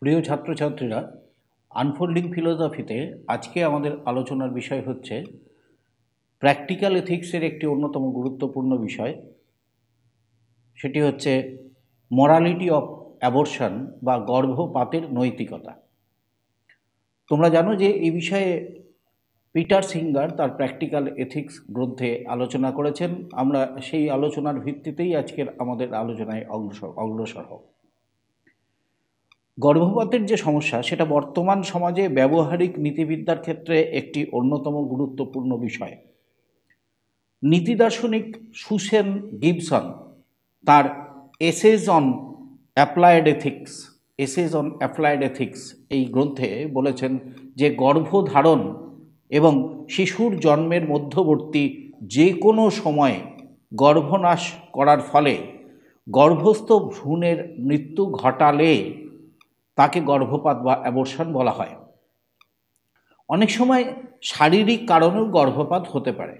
প্রিয় ছাত্রছাত্রীরা আনফোল্ডিং ফিলোসফিতে আজকে আমাদের আলোচনার বিষয় হচ্ছে প্র্যাকটিক্যাল এথিক্সের একটি অন্যতম গুরুত্বপূর্ণ বিষয় সেটি হচ্ছে মরালিটি অফ অ্যাবর্শন বা গর্ভপাতের নৈতিকতা তোমরা জানো যে এই বিষয়ে পিটার সিঙ্গার তার প্র্যাকটিক্যাল এথিক্স গ্রন্থে আলোচনা করেছেন আমরা সেই আলোচনার ভিত্তিতেই আজকের আমাদের আলোচনায় অগ্রসর অগ্রসর হব গর্ভপাতের যে সমস্যা সেটা বর্তমান সমাজে ব্যবহারিক নীতিবিদ্যার ক্ষেত্রে একটি অন্যতম গুরুত্বপূর্ণ বিষয় নীতি দার্শনিক সুসেন গিবসন তার essays on applied ethics essays on applied ethics এই গ্রন্থে বলেছেন যে গর্ভধারণ এবং শিশুর জন্মের মধ্যবর্তী যে কোনো সময়ে গর্ভনাশ করার ফলে গর্ভস্থ ভ্রূণের মৃত্যু ঘটালে তাকে গর্ভপাত বা অ্যাবর্শন বলা হয় অনেক সময় শারীরিক কারণেও গর্ভপাত হতে পারে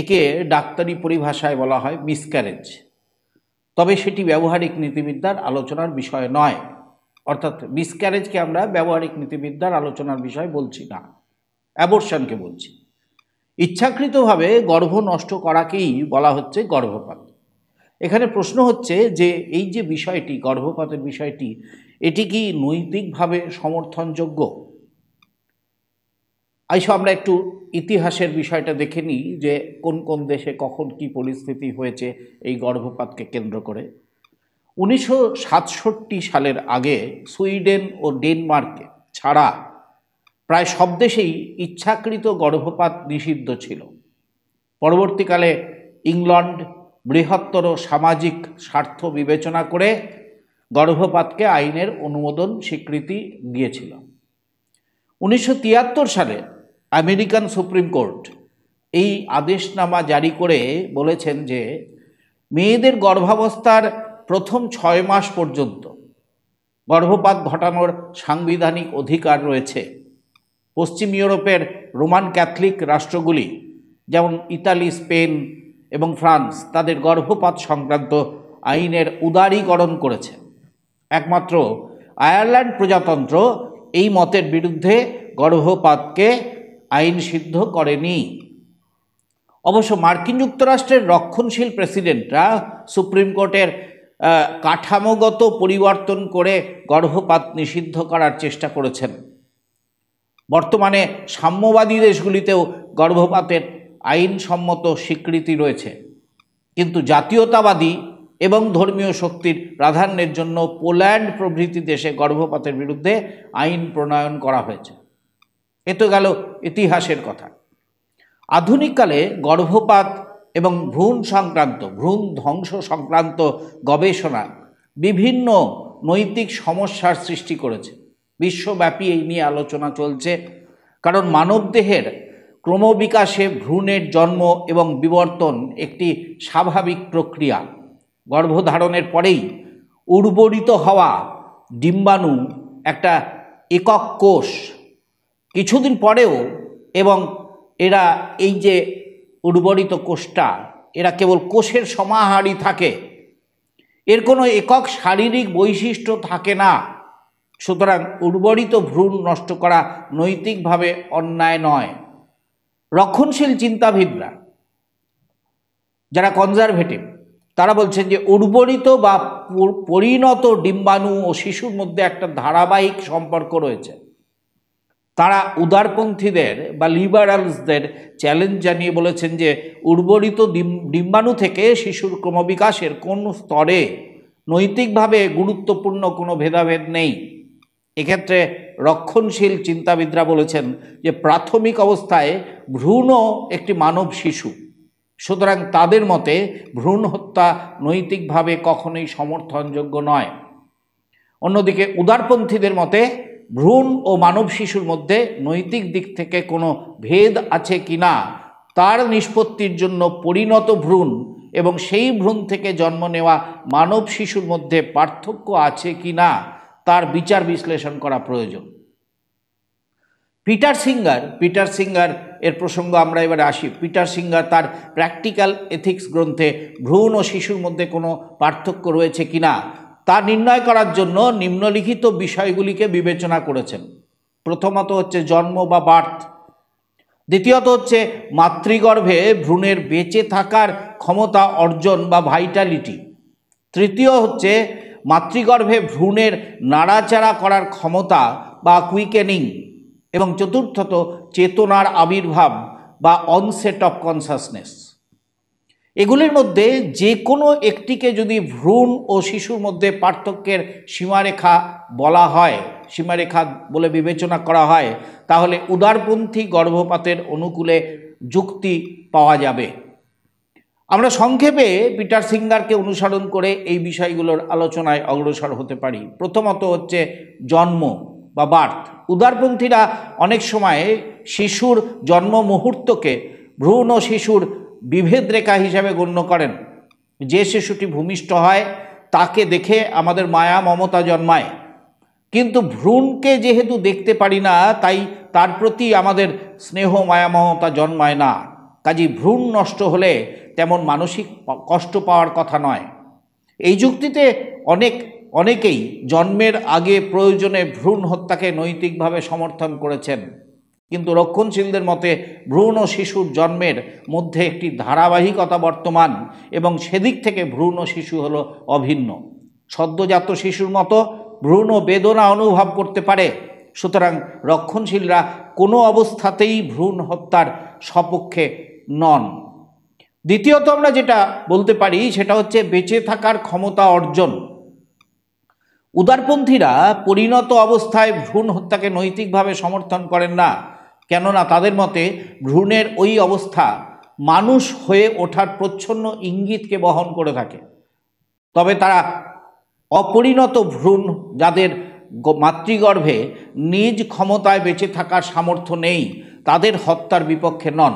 একে ডাক্তারি পরিভাষায় বলা হয় মিসক্যারেজ তবে সেটি ব্যবহারিক নীতিবিদ্যার আলোচনার বিষয় নয় অর্থাৎ মিসক্যারেজকে আমরা ব্যবহারিক নীতিবিদ্যার আলোচনার বিষয় বলছি না অ্যাবর্শনকে বলছি ইচ্ছাকৃতভাবে গর্ভ নষ্ট করাকেই বলা হচ্ছে গর্ভপাত এখানে প্রশ্ন হচ্ছে যে এই যে বিষয়টি গর্ভপাতের বিষয়টি এটি কি নৈতিকভাবে সমর্থনযোগ্য আইসো আমরা একটু ইতিহাসের বিষয়টা দেখে নিই যে কোন কোন দেশে কখন কি পরিস্থিতি হয়েছে এই গর্ভপাতকে কেন্দ্র করে উনিশশো সালের আগে সুইডেন ও ডেনমার্কে ছাড়া প্রায় সব দেশেই ইচ্ছাকৃত গর্ভপাত নিষিদ্ধ ছিল পরবর্তীকালে ইংল্যান্ড বৃহত্তর সামাজিক স্বার্থ বিবেচনা করে গর্ভপাতকে আইনের অনুমোদন স্বীকৃতি দিয়েছিল উনিশশো সালে আমেরিকান সুপ্রিম কোর্ট এই আদেশনামা জারি করে বলেছেন যে মেয়েদের গর্ভাবস্থার প্রথম ছয় মাস পর্যন্ত গর্ভপাত ঘটানোর সাংবিধানিক অধিকার রয়েছে পশ্চিম ইউরোপের রোমান ক্যাথলিক রাষ্ট্রগুলি যেমন ইতালি স্পেন এবং ফ্রান্স তাদের গর্ভপাত সংক্রান্ত আইনের উদারীকরণ করেছে একমাত্র আয়ারল্যান্ড প্রজাতন্ত্র এই মতের বিরুদ্ধে গর্ভপাতকে আইন সিদ্ধ করেনি অবশ্য মার্কিন যুক্তরাষ্ট্রের রক্ষণশীল প্রেসিডেন্টরা সুপ্রিম কোর্টের কাঠামোগত পরিবর্তন করে গর্ভপাত নিষিদ্ধ করার চেষ্টা করেছেন বর্তমানে সাম্যবাদী দেশগুলিতেও গর্ভপাতের আইনসম্মত স্বীকৃতি রয়েছে কিন্তু জাতীয়তাবাদী এবং ধর্মীয় শক্তির প্রাধান্যের জন্য পোল্যান্ড প্রভৃতি দেশে গর্ভপাতের বিরুদ্ধে আইন প্রণয়ন করা হয়েছে এ তো গেল ইতিহাসের কথা আধুনিককালে গর্ভপাত এবং ভ্রূণ সংক্রান্ত ভ্রূণ ধ্বংস সংক্রান্ত গবেষণা বিভিন্ন নৈতিক সমস্যার সৃষ্টি করেছে বিশ্বব্যাপী এই নিয়ে আলোচনা চলছে কারণ মানবদেহের ক্রমবিকাশে ভ্রূণের জন্ম এবং বিবর্তন একটি স্বাভাবিক প্রক্রিয়া গর্ভধারণের পরেই উর্বরিত হওয়া ডিম্বাণু একটা একক কোষ কিছুদিন পরেও এবং এরা এই যে উর্বরিত কোষটা এরা কেবল কোষের সমাহারই থাকে এর কোনো একক শারীরিক বৈশিষ্ট্য থাকে না সুতরাং উর্বরিত ভ্রূণ নষ্ট করা নৈতিকভাবে অন্যায় নয় রক্ষণশীল চিন্তাবিদরা যারা কনজারভেটিভ তারা বলছেন যে উর্বরিত বা পরিণত ডিম্বাণু ও শিশুর মধ্যে একটা ধারাবাহিক সম্পর্ক রয়েছে তারা উদারপন্থীদের বা লিবারালসদের চ্যালেঞ্জ জানিয়ে বলেছেন যে উর্বরিত ডিম্বাণু থেকে শিশুর ক্রমবিকাশের কোন স্তরে নৈতিকভাবে গুরুত্বপূর্ণ কোনো ভেদাভেদ নেই এক্ষেত্রে রক্ষণশীল চিন্তাবিদরা বলেছেন যে প্রাথমিক অবস্থায় ভ্রূণ একটি মানব শিশু সুতরাং তাদের মতে ভ্রূণ হত্যা নৈতিকভাবে কখনোই সমর্থনযোগ্য নয় অন্যদিকে উদারপন্থীদের মতে ভ্রূণ ও মানব শিশুর মধ্যে নৈতিক দিক থেকে কোনো ভেদ আছে কি না তার নিষ্পত্তির জন্য পরিণত ভ্রূণ এবং সেই ভ্রূণ থেকে জন্ম নেওয়া মানব শিশুর মধ্যে পার্থক্য আছে কি না তার বিচার বিশ্লেষণ করা প্রয়োজন পিটার সিঙ্গার পিটার সিঙ্গার এর প্রসঙ্গ আমরা এবারে আসি পিটার সিঙ্গার তার প্র্যাকটিক্যাল এথিক্স গ্রন্থে ভ্রূণ ও শিশুর মধ্যে কোনো পার্থক্য রয়েছে কি না তা নির্ণয় করার জন্য নিম্নলিখিত বিষয়গুলিকে বিবেচনা করেছেন প্রথমত হচ্ছে জন্ম বা বার্থ দ্বিতীয়ত হচ্ছে মাতৃগর্ভে ভ্রূণের বেঁচে থাকার ক্ষমতা অর্জন বা ভাইটালিটি তৃতীয় হচ্ছে মাতৃগর্ভে ভ্রূণের নাড়াচাড়া করার ক্ষমতা বা কুইকেনিং এবং চতুর্থত চেতনার আবির্ভাব বা অনসেট অফ কনসাসনেস এগুলির মধ্যে যে কোনো একটিকে যদি ভ্রূণ ও শিশুর মধ্যে পার্থক্যের সীমারেখা বলা হয় সীমারেখা বলে বিবেচনা করা হয় তাহলে উদারপন্থী গর্ভপাতের অনুকূলে যুক্তি পাওয়া যাবে আমরা সংক্ষেপে পিটার সিঙ্গারকে অনুসরণ করে এই বিষয়গুলোর আলোচনায় অগ্রসর হতে পারি প্রথমত হচ্ছে জন্ম বা বার্থ উদারপন্থীরা অনেক সময় শিশুর জন্ম মুহূর্তকে ভ্রূণ ও শিশুর বিভেদ রেখা হিসাবে গণ্য করেন যে শিশুটি ভূমিষ্ঠ হয় তাকে দেখে আমাদের মায়া মমতা জন্মায় কিন্তু ভ্রূণকে যেহেতু দেখতে পারি না তাই তার প্রতি আমাদের স্নেহ মায়া মমতা জন্মায় না কাজী ভ্রূণ নষ্ট হলে তেমন মানসিক কষ্ট পাওয়ার কথা নয় এই যুক্তিতে অনেক অনেকেই জন্মের আগে প্রয়োজনে ভ্রূণ হত্যাকে নৈতিকভাবে সমর্থন করেছেন কিন্তু রক্ষণশীলদের মতে ভ্রূণ ও শিশুর জন্মের মধ্যে একটি ধারাবাহিকতা বর্তমান এবং সেদিক থেকে ভ্রূণ ও শিশু হলো অভিন্ন সদ্যজাত শিশুর মতো ভ্রূণ ও বেদনা অনুভব করতে পারে সুতরাং রক্ষণশীলরা কোনো অবস্থাতেই ভ্রূণ হত্যার সপক্ষে নন দ্বিতীয়ত আমরা যেটা বলতে পারি সেটা হচ্ছে বেঁচে থাকার ক্ষমতা অর্জন উদারপন্থীরা পরিণত অবস্থায় ভ্রূণ হত্যাকে নৈতিকভাবে সমর্থন করেন না কেননা তাদের মতে ভ্রূণের ওই অবস্থা মানুষ হয়ে ওঠার প্রচ্ছন্ন ইঙ্গিতকে বহন করে থাকে তবে তারা অপরিণত ভ্রূণ যাদের মাতৃগর্ভে নিজ ক্ষমতায় বেঁচে থাকার সামর্থ্য নেই তাদের হত্যার বিপক্ষে নন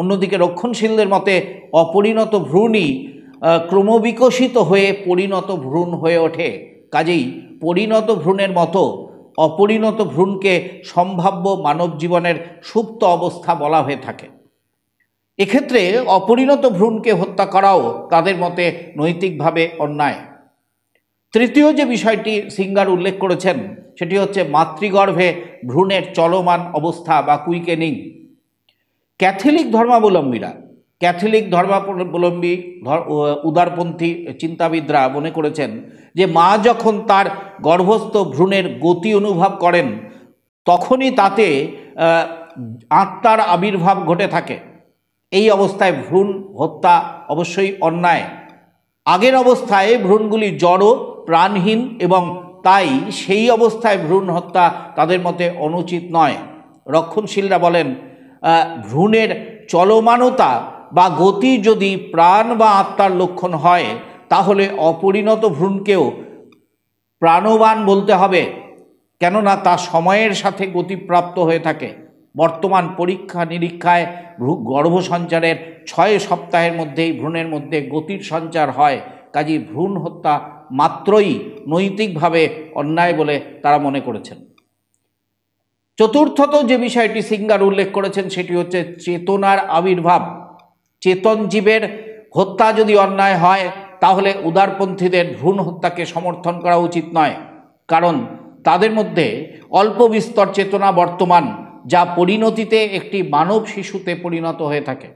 অন্যদিকে রক্ষণশীলদের মতে অপরিণত ভ্রূণই ক্রমবিকশিত হয়ে পরিণত ভ্রূণ হয়ে ওঠে কাজেই পরিণত ভ্রূণের মতো অপরিণত ভ্রূণকে সম্ভাব্য মানব জীবনের সুপ্ত অবস্থা বলা হয়ে থাকে এক্ষেত্রে অপরিণত ভ্রূণকে হত্যা করাও তাদের মতে নৈতিকভাবে অন্যায় তৃতীয় যে বিষয়টি সিঙ্গার উল্লেখ করেছেন সেটি হচ্ছে মাতৃগর্ভে ভ্রূণের চলমান অবস্থা বা কুইকেনিং ক্যাথলিক ধর্মাবলম্বীরা ক্যাথলিক ধর্মাবলম্বী উদারপন্থী চিন্তাবিদরা মনে করেছেন যে মা যখন তার গর্ভস্থ ভ্রূণের গতি অনুভব করেন তখনই তাতে আত্মার আবির্ভাব ঘটে থাকে এই অবস্থায় ভ্রূণ হত্যা অবশ্যই অন্যায় আগের অবস্থায় ভ্রূণগুলি জড়ো প্রাণহীন এবং তাই সেই অবস্থায় ভ্রূণ হত্যা তাদের মতে অনুচিত নয় রক্ষণশীলরা বলেন ভ্রূণের চলমানতা বা গতি যদি প্রাণ বা আত্মার লক্ষণ হয় তাহলে অপরিণত ভ্রূণকেও প্রাণবান বলতে হবে কেননা তা সময়ের সাথে গতিপ্রাপ্ত হয়ে থাকে বর্তমান পরীক্ষা নিরীক্ষায় গর্ভ সঞ্চারের ছয় সপ্তাহের মধ্যেই ভ্রূণের মধ্যে গতির সঞ্চার হয় কাজী ভ্রূণ হত্যা মাত্রই নৈতিকভাবে অন্যায় বলে তারা মনে করেছেন চতুর্থত যে বিষয়টি সিঙ্গার উল্লেখ করেছেন সেটি হচ্ছে চেতনার আবির্ভাব চেতন জীবের হত্যা যদি অন্যায় হয় তাহলে উদারপন্থীদের ভ্রূণ হত্যাকে সমর্থন করা উচিত নয় কারণ তাদের মধ্যে অল্প বিস্তর চেতনা বর্তমান যা পরিণতিতে একটি মানব শিশুতে পরিণত হয়ে থাকে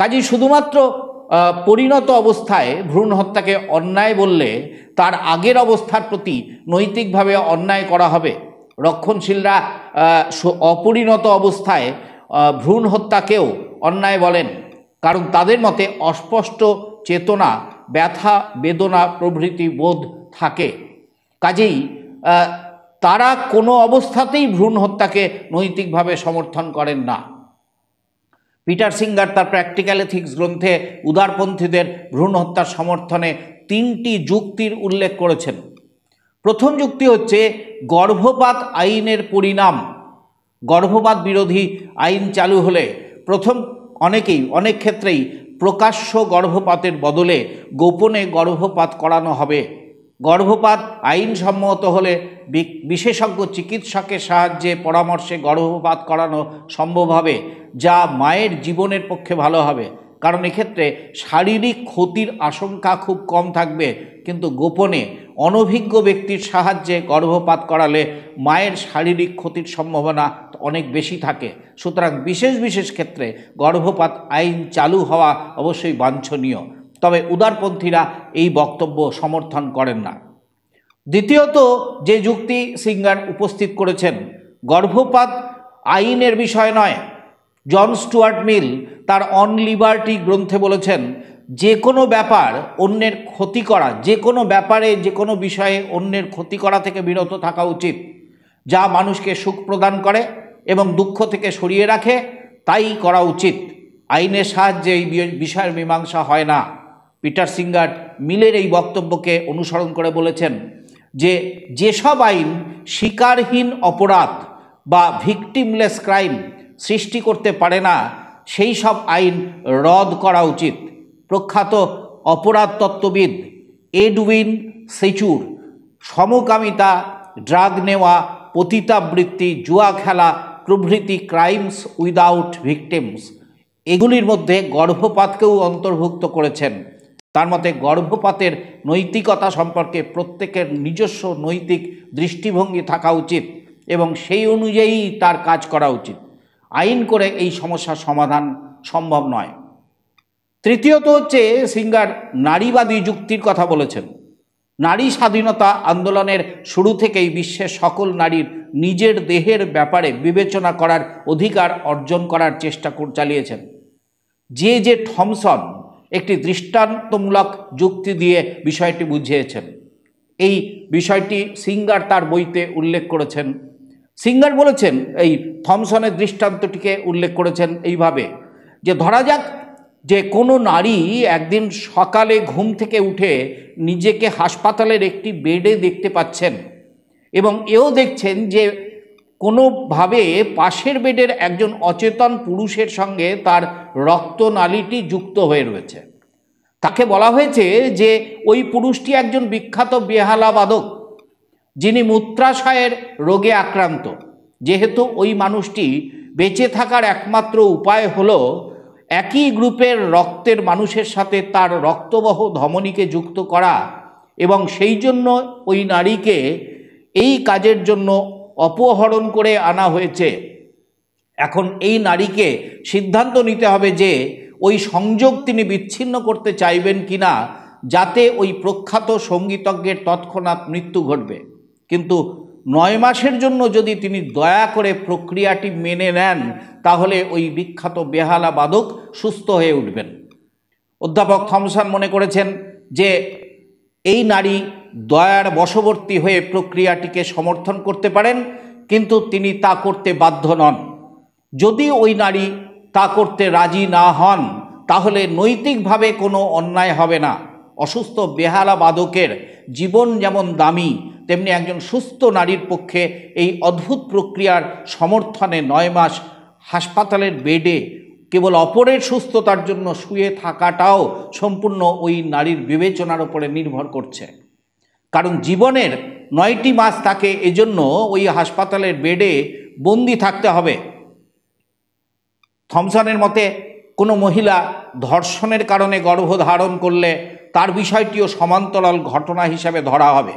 কাজী শুধুমাত্র পরিণত অবস্থায় ভ্রূণ হত্যাকে অন্যায় বললে তার আগের অবস্থার প্রতি নৈতিকভাবে অন্যায় করা হবে রক্ষণশীলরা অপরিণত অবস্থায় ভ্রূণ হত্যাকেও অন্যায় বলেন কারণ তাদের মতে অস্পষ্ট চেতনা ব্যথা বেদনা প্রভৃতি বোধ থাকে কাজেই তারা কোনো অবস্থাতেই ভ্রূণ হত্যাকে নৈতিকভাবে সমর্থন করেন না পিটার সিঙ্গার তার প্র্যাকটিক্যাল এথিক্স গ্রন্থে উদারপন্থীদের ভ্রূণ হত্যার সমর্থনে তিনটি যুক্তির উল্লেখ করেছেন প্রথম যুক্তি হচ্ছে গর্ভপাত আইনের পরিণাম গর্ভপাত বিরোধী আইন চালু হলে প্রথম অনেকেই অনেক ক্ষেত্রেই প্রকাশ্য গর্ভপাতের বদলে গোপনে গর্ভপাত করানো হবে গর্ভপাত আইনসম্মত হলে বিশেষজ্ঞ চিকিৎসকের সাহায্যে পরামর্শে গর্ভপাত করানো সম্ভব হবে যা মায়ের জীবনের পক্ষে ভালো হবে কারণ এক্ষেত্রে শারীরিক ক্ষতির আশঙ্কা খুব কম থাকবে কিন্তু গোপনে অনভিজ্ঞ ব্যক্তির সাহায্যে গর্ভপাত করালে মায়ের শারীরিক ক্ষতির সম্ভাবনা অনেক বেশি থাকে সুতরাং বিশেষ বিশেষ ক্ষেত্রে গর্ভপাত আইন চালু হওয়া অবশ্যই বাঞ্ছনীয় তবে উদারপন্থীরা এই বক্তব্য সমর্থন করেন না দ্বিতীয়ত যে যুক্তি সিঙ্গার উপস্থিত করেছেন গর্ভপাত আইনের বিষয় নয় জন স্টুয়ার্ট মিল তার অন লিবার্টি গ্রন্থে বলেছেন যে কোনো ব্যাপার অন্যের ক্ষতি করা যে কোনো ব্যাপারে যে কোনো বিষয়ে অন্যের ক্ষতি করা থেকে বিরত থাকা উচিত যা মানুষকে সুখ প্রদান করে এবং দুঃখ থেকে সরিয়ে রাখে তাই করা উচিত আইনের সাহায্যে এই বিষয়ের মীমাংসা হয় না পিটার সিঙ্গার মিলের এই বক্তব্যকে অনুসরণ করে বলেছেন যে যেসব আইন শিকারহীন অপরাধ বা ভিকটিমলেস ক্রাইম সৃষ্টি করতে পারে না সেই সব আইন রদ করা উচিত প্রখ্যাত অপরাধ তত্ত্ববিদ এডউইন সেচুর সমকামিতা ড্রাগ নেওয়া পতিতাবৃত্তি জুয়া খেলা প্রভৃতি ক্রাইমস উইদাউট ভিকটিমস এগুলির মধ্যে গর্ভপাতকেও অন্তর্ভুক্ত করেছেন তার মতে গর্ভপাতের নৈতিকতা সম্পর্কে প্রত্যেকের নিজস্ব নৈতিক দৃষ্টিভঙ্গি থাকা উচিত এবং সেই অনুযায়ী তার কাজ করা উচিত আইন করে এই সমস্যার সমাধান সম্ভব নয় তৃতীয়ত হচ্ছে সিঙ্গার নারীবাদী যুক্তির কথা বলেছেন নারী স্বাধীনতা আন্দোলনের শুরু থেকেই বিশ্বের সকল নারীর নিজের দেহের ব্যাপারে বিবেচনা করার অধিকার অর্জন করার চেষ্টা চালিয়েছেন যে যে থমসন একটি দৃষ্টান্তমূলক যুক্তি দিয়ে বিষয়টি বুঝিয়েছেন এই বিষয়টি সিঙ্গার তার বইতে উল্লেখ করেছেন সিঙ্গার বলেছেন এই থমসনের দৃষ্টান্তটিকে উল্লেখ করেছেন এইভাবে যে ধরা যাক যে কোনো নারী একদিন সকালে ঘুম থেকে উঠে নিজেকে হাসপাতালের একটি বেডে দেখতে পাচ্ছেন এবং এও দেখছেন যে কোনোভাবে পাশের বেডের একজন অচেতন পুরুষের সঙ্গে তার রক্তনালীটি যুক্ত হয়ে রয়েছে তাকে বলা হয়েছে যে ওই পুরুষটি একজন বিখ্যাত বেহালা বাদক যিনি মূত্রাশয়ের রোগে আক্রান্ত যেহেতু ওই মানুষটি বেঁচে থাকার একমাত্র উপায় হলো একই গ্রুপের রক্তের মানুষের সাথে তার রক্তবহ ধমনীকে যুক্ত করা এবং সেই জন্য ওই নারীকে এই কাজের জন্য অপহরণ করে আনা হয়েছে এখন এই নারীকে সিদ্ধান্ত নিতে হবে যে ওই সংযোগ তিনি বিচ্ছিন্ন করতে চাইবেন কিনা যাতে ওই প্রখ্যাত সঙ্গীতজ্ঞের তৎক্ষণাৎ মৃত্যু ঘটবে কিন্তু নয় মাসের জন্য যদি তিনি দয়া করে প্রক্রিয়াটি মেনে নেন তাহলে ওই বিখ্যাত বেহালা বাদক সুস্থ হয়ে উঠবেন অধ্যাপক থমসন মনে করেছেন যে এই নারী দয়ার বশবর্তী হয়ে প্রক্রিয়াটিকে সমর্থন করতে পারেন কিন্তু তিনি তা করতে বাধ্য নন যদি ওই নারী তা করতে রাজি না হন তাহলে নৈতিকভাবে কোনো অন্যায় হবে না অসুস্থ বেহালা বাদকের জীবন যেমন দামি তেমনি একজন সুস্থ নারীর পক্ষে এই অদ্ভুত প্রক্রিয়ার সমর্থনে নয় মাস হাসপাতালের বেডে কেবল অপরের সুস্থতার জন্য শুয়ে থাকাটাও সম্পূর্ণ ওই নারীর বিবেচনার উপরে নির্ভর করছে কারণ জীবনের নয়টি মাস তাকে এজন্য ওই হাসপাতালের বেডে বন্দি থাকতে হবে থমসনের মতে কোনো মহিলা ধর্ষণের কারণে গর্ভধারণ করলে তার বিষয়টিও সমান্তরাল ঘটনা হিসাবে ধরা হবে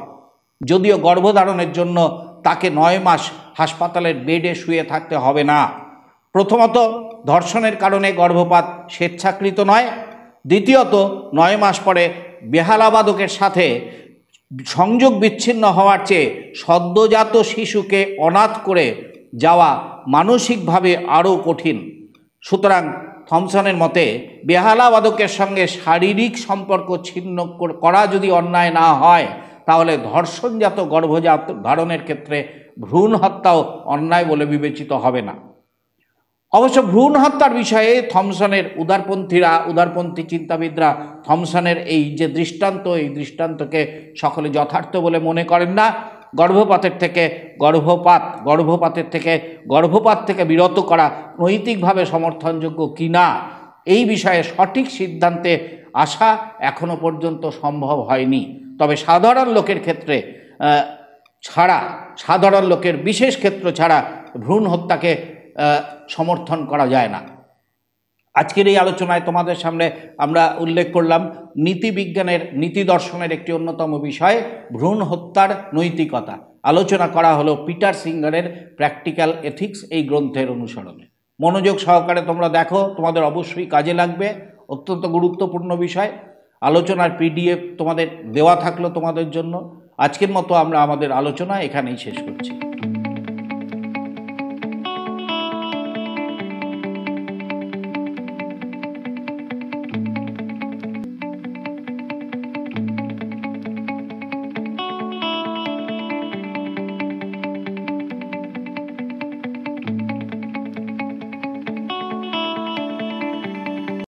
যদিও গর্ভধারণের জন্য তাকে নয় মাস হাসপাতালের বেডে শুয়ে থাকতে হবে না প্রথমত ধর্ষণের কারণে গর্ভপাত স্বেচ্ছাকৃত নয় দ্বিতীয়ত নয় মাস পরে বেহালাবাদকের সাথে সংযোগ বিচ্ছিন্ন হওয়ার চেয়ে সদ্যজাত শিশুকে অনাথ করে যাওয়া মানসিকভাবে আরও কঠিন সুতরাং থমসনের মতে বেহালাবাদকের সঙ্গে শারীরিক সম্পর্ক ছিন্ন করা যদি অন্যায় না হয় তাহলে ধর্ষণজাত গর্ভজাত ধারণের ক্ষেত্রে ভ্রূণ হত্যাও অন্যায় বলে বিবেচিত হবে না অবশ্য ভ্রূণ হত্যার বিষয়ে থমসনের উদারপন্থীরা উদারপন্থী চিন্তাবিদরা থমসনের এই যে দৃষ্টান্ত এই দৃষ্টান্তকে সকলে যথার্থ বলে মনে করেন না গর্ভপাতের থেকে গর্ভপাত গর্ভপাতের থেকে গর্ভপাত থেকে বিরত করা নৈতিকভাবে সমর্থনযোগ্য কিনা এই বিষয়ে সঠিক সিদ্ধান্তে আসা এখনো পর্যন্ত সম্ভব হয়নি তবে সাধারণ লোকের ক্ষেত্রে ছাড়া সাধারণ লোকের বিশেষ ক্ষেত্র ছাড়া ভ্রূণ হত্যাকে সমর্থন করা যায় না আজকের এই আলোচনায় তোমাদের সামনে আমরা উল্লেখ করলাম নীতিবিজ্ঞানের নীতি দর্শনের একটি অন্যতম বিষয় ভ্রূণ হত্যার নৈতিকতা আলোচনা করা হলো পিটার সিঙ্গারের প্র্যাকটিক্যাল এথিক্স এই গ্রন্থের অনুসরণে মনোযোগ সহকারে তোমরা দেখো তোমাদের অবশ্যই কাজে লাগবে অত্যন্ত গুরুত্বপূর্ণ বিষয় আলোচনার পিডিএফ তোমাদের দেওয়া থাকলো তোমাদের জন্য আজকের মতো আমরা আমাদের আলোচনা এখানেই শেষ করছি